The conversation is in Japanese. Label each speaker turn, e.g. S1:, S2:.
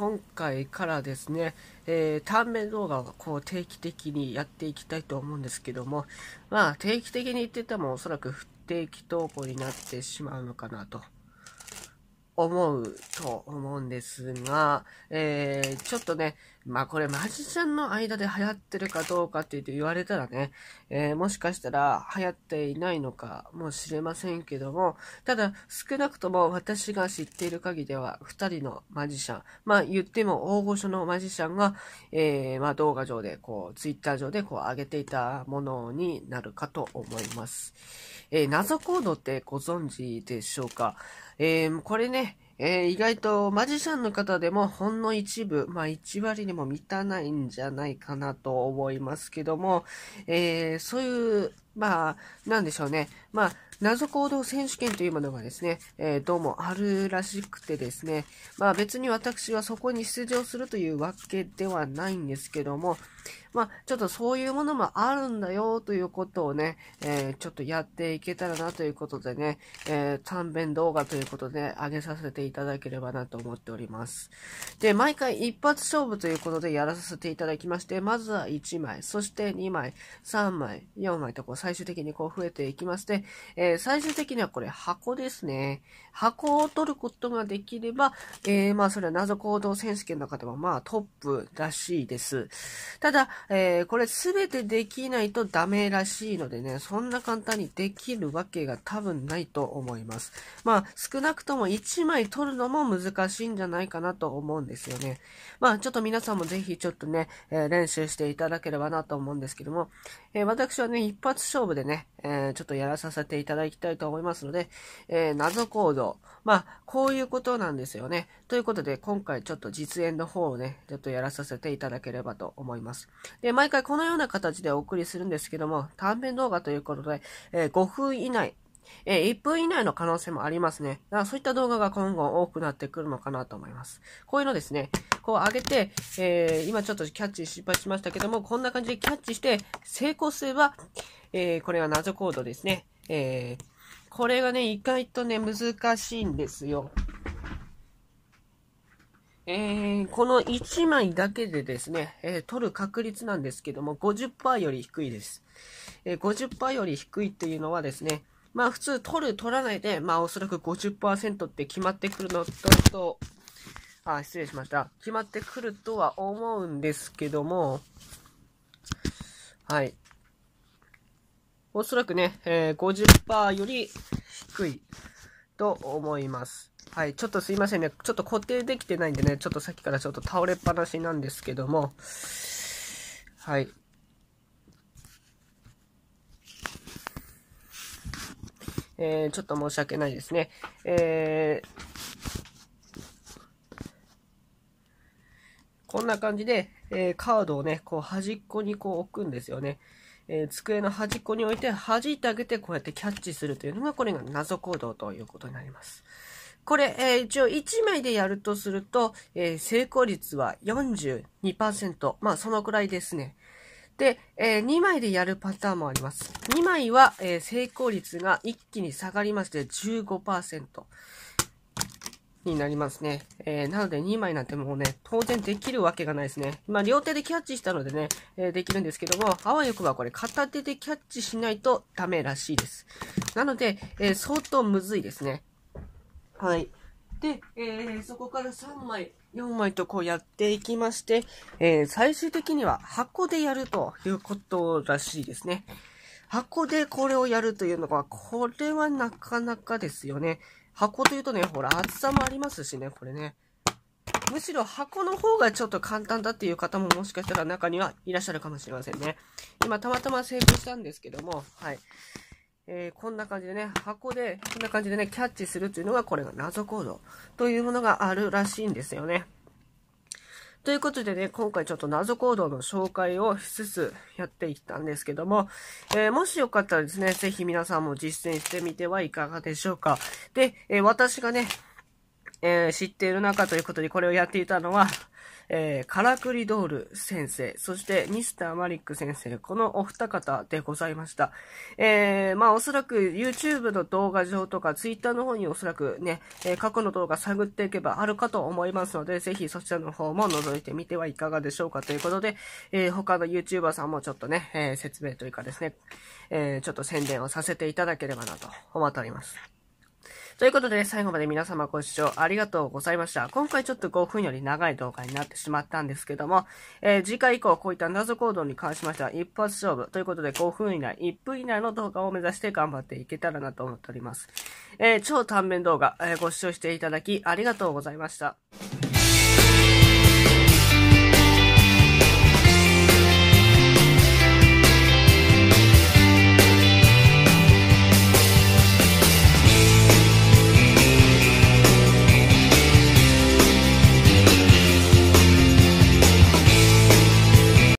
S1: 今回からですね、えー、短命動画をこう定期的にやっていきたいと思うんですけども、まあ、定期的に言っててもおそらく不定期投稿になってしまうのかなと。思うと思うんですが、えー、ちょっとね、まあこれマジシャンの間で流行ってるかどうかって言われたらね、えー、もしかしたら流行っていないのかもしれませんけども、ただ少なくとも私が知っている限りでは2人のマジシャン、まあ言っても大御所のマジシャンが、えー、まあ動画上でこう、ツイッター上でこう上げていたものになるかと思います。えー、謎コードってご存知でしょうかえー、これね、えー、意外とマジシャンの方でもほんの一部、まあ1割にも満たないんじゃないかなと思いますけども、えー、そういうまあ、なんでしょうね。まあ、謎行動選手権というものがですね、えー、どうもあるらしくてですね、まあ別に私はそこに出場するというわけではないんですけども、まあちょっとそういうものもあるんだよということをね、えー、ちょっとやっていけたらなということでね、えー、短編動画ということで上げさせていただければなと思っております。で、毎回一発勝負ということでやらさせていただきまして、まずは1枚、そして2枚、3枚、4枚とこう最終的にこう増えていきまして、えー、最終的にはこれ箱ですね。箱を取ることができれば、えー、まあそれは謎行動選手権の方はまあトップらしいです。ただ、えー、これすべてできないとダメらしいのでね、そんな簡単にできるわけが多分ないと思います。まあ少なくとも1枚取るのも難しいんじゃないかなと思うんですよね。まあちょっと皆さんもぜひちょっとね、えー、練習していただければなと思うんですけども、えー、私はね、一発勝負でね、えー、ちょっとやらさせていただきたいと思いますので、えー、謎行動。まあ、こういうことなんですよね。ということで、今回ちょっと実演の方をね、ちょっとやらさせていただければと思います。で、毎回このような形でお送りするんですけども、短編動画ということで、えー、5分以内、えー、1分以内の可能性もありますね。だからそういった動画が今後多くなってくるのかなと思います。こういうのですね、こう上げて、えー、今ちょっとキャッチ失敗しましたけども、こんな感じでキャッチして成功すれば、えー、これは謎行動ですね。えー、これがね、意外とね、難しいんですよ。えー、この1枚だけでですね、えー、取る確率なんですけども、50%より低いです。えー、50%より低いっていうのはですね、まあ普通取る取らないで、まあおそらく50%って決まってくるのと、と、あ、失礼しました。決まってくるとは思うんですけども、はい。おそらくね、えー、50%より低いと思います。はい。ちょっとすいませんね。ちょっと固定できてないんでね、ちょっとさっきからちょっと倒れっぱなしなんですけども、はい。えー、ちょっと申し訳ないですね。えこんな感じで、えカードをね、こう端っこにこう置くんですよね。えー、机の端っこに置いて弾いてあげてこうやってキャッチするというのがこれが謎行動ということになります。これ、えー、一応1枚でやるとすると、えー、成功率は42%。まあそのくらいですね。で、えー、2枚でやるパターンもあります。2枚は、えー、成功率が一気に下がりまして15%になりますね。えー、なので2枚なんてもうね、当然できるわけがないですね。まあ、両手でキャッチしたのでね、えできるんですけども、あわよくばこれ片手でキャッチしないとダメらしいです。なので、え相当むずいですね。はい。で、えー、そこから3枚、4枚とこうやっていきまして、えー、最終的には箱でやるということらしいですね。箱でこれをやるというのは、これはなかなかですよね。箱というとね、ほら、厚さもありますしね、これね。むしろ箱の方がちょっと簡単だっていう方ももしかしたら中にはいらっしゃるかもしれませんね。今たまたま成功したんですけども、はい。えー、こんな感じでね、箱で、こんな感じでね、キャッチするっていうのが、これが謎行動というものがあるらしいんですよね。ということでね、今回ちょっと謎行動の紹介をしつつやっていったんですけども、えー、もしよかったらですね、ぜひ皆さんも実践してみてはいかがでしょうか。で、えー、私がね、えー、知っている中ということでこれをやっていたのは、えー、カラクリドール先生、そしてミスターマリック先生、このお二方でございました。えー、まあおそらく YouTube の動画上とか Twitter の方におそらくね、えー、過去の動画探っていけばあるかと思いますので、ぜひそちらの方も覗いてみてはいかがでしょうかということで、えー、他の YouTuber さんもちょっとね、えー、説明というかですね、えー、ちょっと宣伝をさせていただければなと思っております。ということで、最後まで皆様ご視聴ありがとうございました。今回ちょっと5分より長い動画になってしまったんですけども、えー、次回以降こういった謎行動に関しましては一発勝負ということで5分以内、1分以内の動画を目指して頑張っていけたらなと思っております。えー、超短面動画、えー、ご視聴していただきありがとうございました。